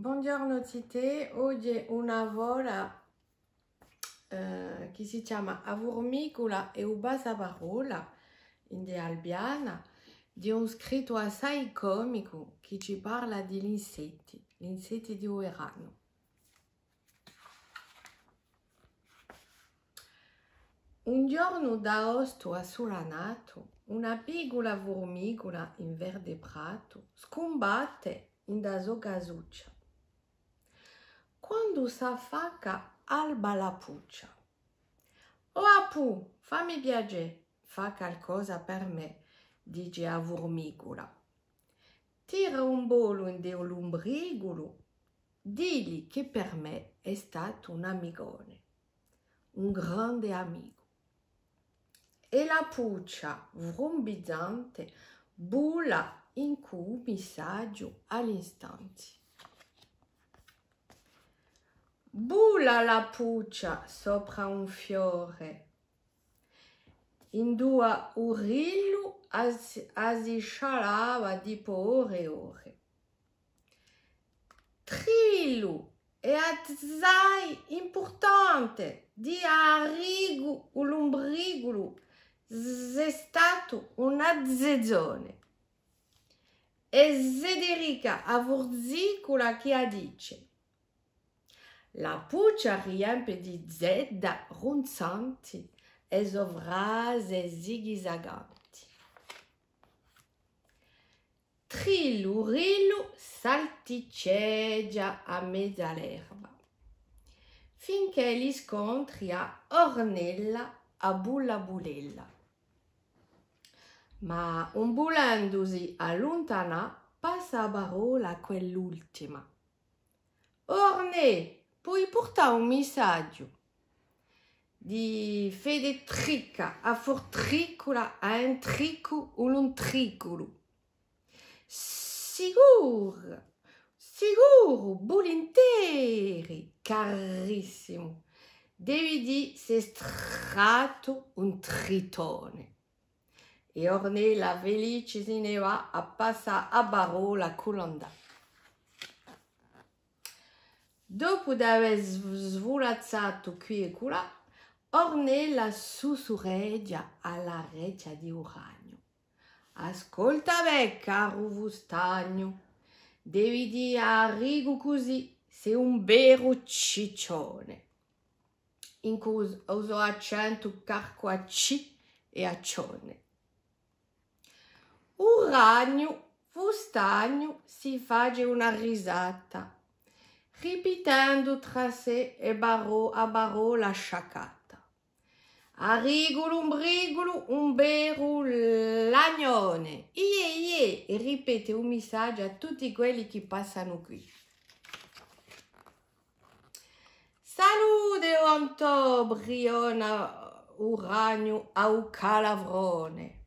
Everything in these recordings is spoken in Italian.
Buongiorno Tite, oggi una vola eh, che si chiama Avurmicola e Parola, in de Albiana di un scritto assai comico che ci parla degli insetti, gli insetti di Uerano. Un giorno d'agosto assolanato, una piccola formicola in verde prato scombatte in da sua casuccia quando sa faca alba la puccia. Oh Apu, fammi piacere, fa qualcosa per me, dice a Vormicola. Tira un bolo in del lombrigolo, digli che per me è stato un amigone, un grande amico. E la puccia, vrombizzante, bulla in cui mi saggio all'istante. Bula la puccia sopra un fiore. Indua urillu as, asiscialava tipo ore e ore. Trilu e azzai importante di arigu ulumbrigulu è stato un azzezzone. E Zederica avurzicola che dice la puccia pucciariempe di zedda ronzanti e sovrase zigzaganti. Trillurillo salticeggia a mezza l'erba, finché li scontri a Ornella a Bulla Bulella. Ma ambulandosi a lontana, passa a parola quell'ultima. Orne, puoi portare un messaggio di fede trica a fortricola a un trico o un tricolo. Sicuro, sicuro, volentieri, carissimo. Devi dire se strato un tritone. E Ornella felice se ne va a passare a Barola Colanda. Dopo di aver svolazzato qui e là, ornè la sussurreggia alla reggia di Uragno. Ascolta me, caro Vustagno, devi dire a Rigo così, sei un vero ciccione. In cui uso accento carco a ci e a cione. Uragno, Vustagno si fa una risata ripetendo tra sé e barò a barò la sciacata. A rigolum brigolo, un beru lagnone. Ie ie, ripete un messaggio a tutti quelli che passano qui. Salute Anto Briona Uragno au calavrone.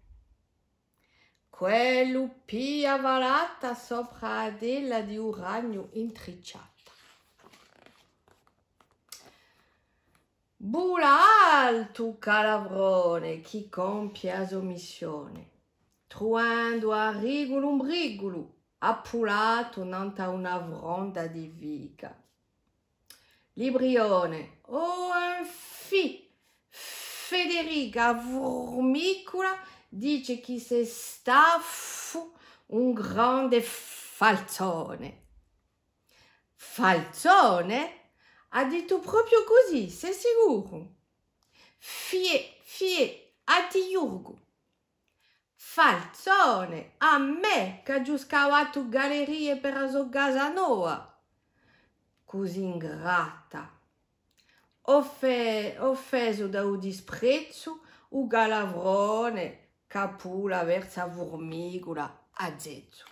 Quello pia valata sopra Adela di Uragno intricciato. Bula alto, calavrone, chi compie asomissione, Truendo a rigolo un brigolo, appulato nanta una vronda di viga. Librione, o oh fi, Federica Vormicola dice che se staffo un grande falzone. Falzone? Ha detto proprio così, sei sicuro? Fie, fie, a ti Jurgo. Falzone, a me che giù scavato gallerie per la sua casa nuova. Così ingrata. Offe, offeso da un disprezzo, un galavrone, capula, versa a zezzo.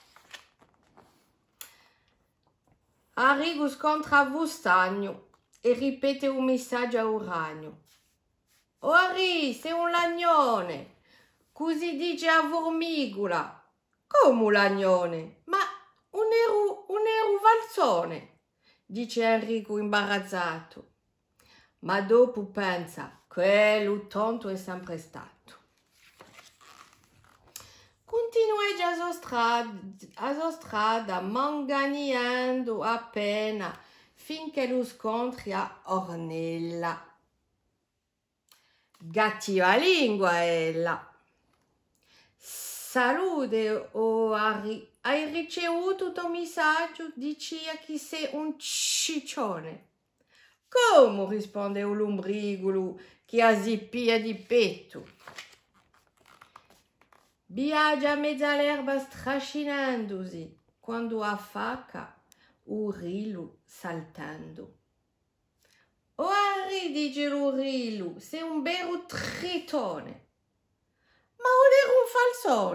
Arrigo scontra Vostagno e ripete un messaggio a un Uranio. Ori, sei un lagnone! Così dice a Vormigula. Come un lagnone? Ma un, eru, un eru valzone, dice Enrico imbarazzato. Ma dopo pensa quello lo tonto è sempre stato. Continuai a sua strada, a sua strada, manganiando appena finché lo scontri a Ornella. Gattiva lingua ella. Salute o Ari. hai ricevuto un messaggio di che sei un ciccione. Come risponde un che che zippia di petto. Viaggia a mezza l'erba strascinandosi quando affacca un rilo saltando. Oari di Gerurilu, sei un vero tritone. Ma o ero un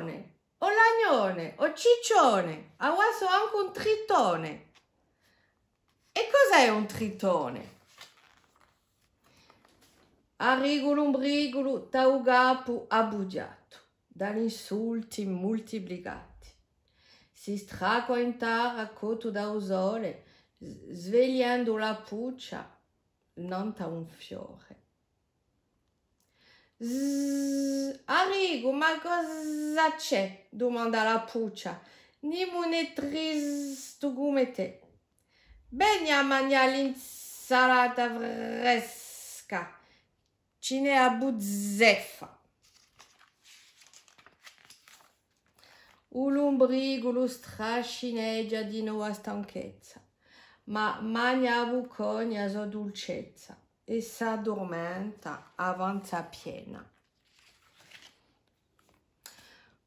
falsone, o lagnone, o ciccione, a adesso anche un tritone. E cos'è un tritone? Arigulum brigulu taugapu abugiato, insulti moltiplicati. Si straco in tara coto da usole, svegliando la puccia, nanta un fiore. Arrigo, ma cosa c'è? domanda la puccia. Nimune tristo come te. Bene a mangiare l'insalata fresca. Ce n'è a buzzefa. O lombrigo lo strascineggia di nuova stanchezza ma magnavucogna so dolcezza e s'addormenta avanza piena.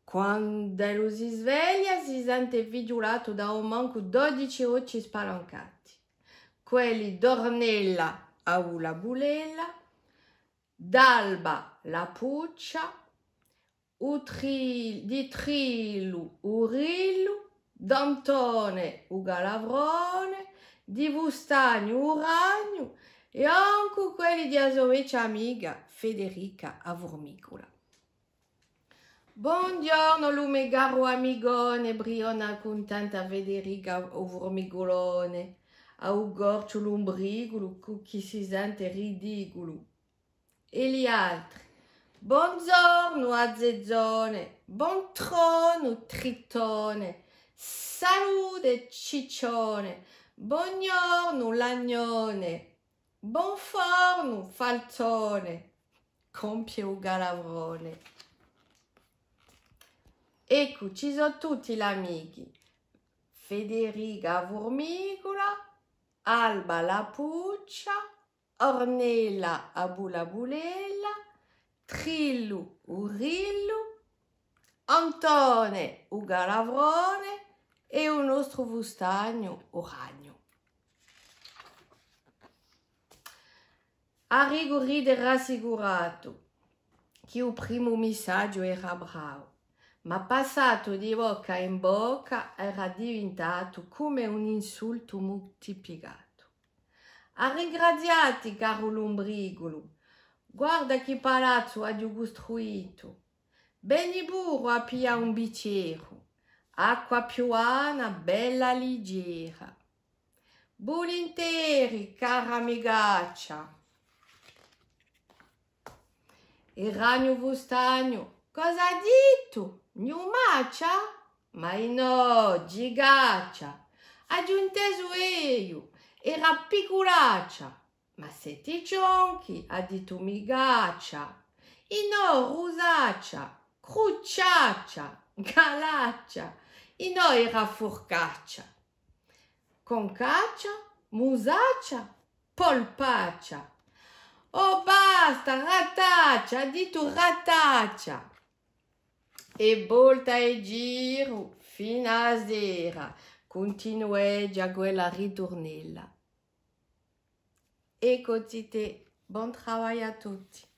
Quando lo si sveglia si sente vigilato da un manco 12 occhi spalancati. Quelli d'ornella a la bulella, d'alba la puccia, utri, di trilu urillu, d'antone u galavrone, di Bustagno, Uragno e anche quelli di Asoreccia amica Federica Avormicola. Buongiorno Lumegaro amigone, Briona contenta Federica Avormigolone, Augorcio lumbrigolo, chi si sente ridicolo. E gli altri? Buongiorno Azzezzone, buon trono Tritone, salute Ciccione, Buongiorno lagnone, buon forno falcione, compie un galavrone. Ecco, ci sono tutti gli amici. Federica Vormicola, Alba la Puccia, Ornella Abulabulella, Trillu Urillu, Antone Ugalavrone, e o nostro vustagno o ragno. Arrigo ride rassicurato che il primo messaggio era bravo, ma passato di bocca in bocca era diventato come un insulto moltiplicato. A ringraziati, caro lombrigolo, guarda che palazzo ha costruito. Beni burro a pia un bicchiere acqua piuana bella leggera. Volentieri, cara amigaccia. E ragno vustagno, cosa ha detto? Gnumaccia? Ma no, gigaccia. Aggiunteso io, era piccolaccia. Ma siete cionchi, ha detto migaccia. E no, rusaccia, crucciaccia, galaccia. e não era Concaccia, musaccia, polpaccia. Oh basta, rataccia, di tu rataccia. E volta e giro fino a sera, la, quella ritornella. Ecco, te, buon travail a tutti.